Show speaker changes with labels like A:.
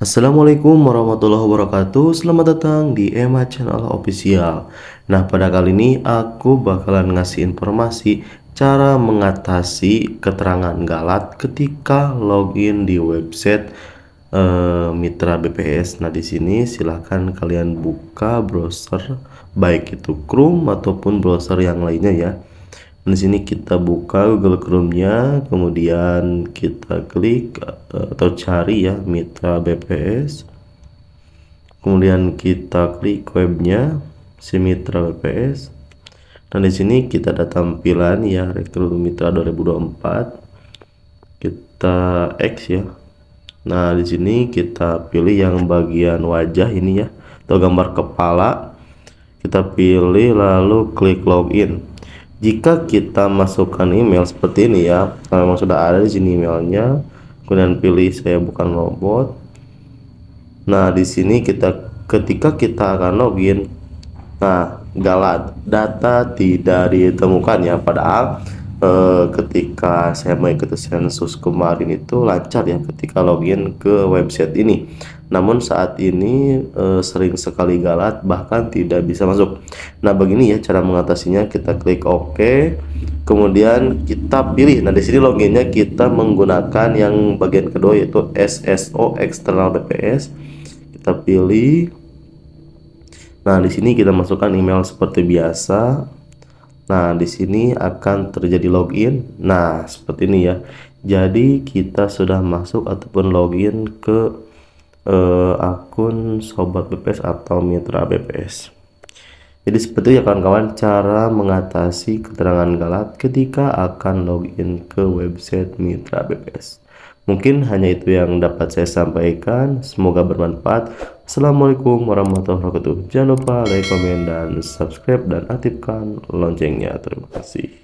A: Assalamualaikum warahmatullahi wabarakatuh Selamat datang di Emma Channel Official Nah pada kali ini aku bakalan ngasih informasi Cara mengatasi keterangan galat ketika login di website Uh, mitra BPS Nah di sini silahkan kalian buka browser Baik itu Chrome ataupun browser yang lainnya ya di sini kita buka Google Chrome-nya, kemudian kita klik eh, atau cari ya Mitra BPS. Kemudian kita klik webnya si Mitra BPS. Dan di sini kita ada tampilan ya Rekrut Mitra 2024. Kita X ya. Nah, di sini kita pilih yang bagian wajah ini ya atau gambar kepala. Kita pilih lalu klik login jika kita masukkan email seperti ini ya kalau memang sudah ada di sini emailnya kemudian pilih saya bukan robot nah di sini kita ketika kita akan login nah galak data tidak ditemukan ya padahal eh, ketika saya mengikuti sensus kemarin itu lancar ya ketika login ke website ini namun saat ini e, sering sekali galat bahkan tidak bisa masuk. Nah, begini ya cara mengatasinya kita klik OK, kemudian kita pilih. Nah, di sini loginnya kita menggunakan yang bagian kedua yaitu SSO external BPS. Kita pilih. Nah, di sini kita masukkan email seperti biasa. Nah, di sini akan terjadi login. Nah, seperti ini ya. Jadi kita sudah masuk ataupun login ke uh, akun sobat BPS atau mitra BPS. Jadi seperti ya kawan-kawan cara mengatasi keterangan galat ketika akan login ke website mitra BPS. Mungkin hanya itu yang dapat saya sampaikan. Semoga bermanfaat. Assalamualaikum warahmatullahi wabarakatuh. Jangan lupa like, komen, dan subscribe dan aktifkan loncengnya. Terima kasih.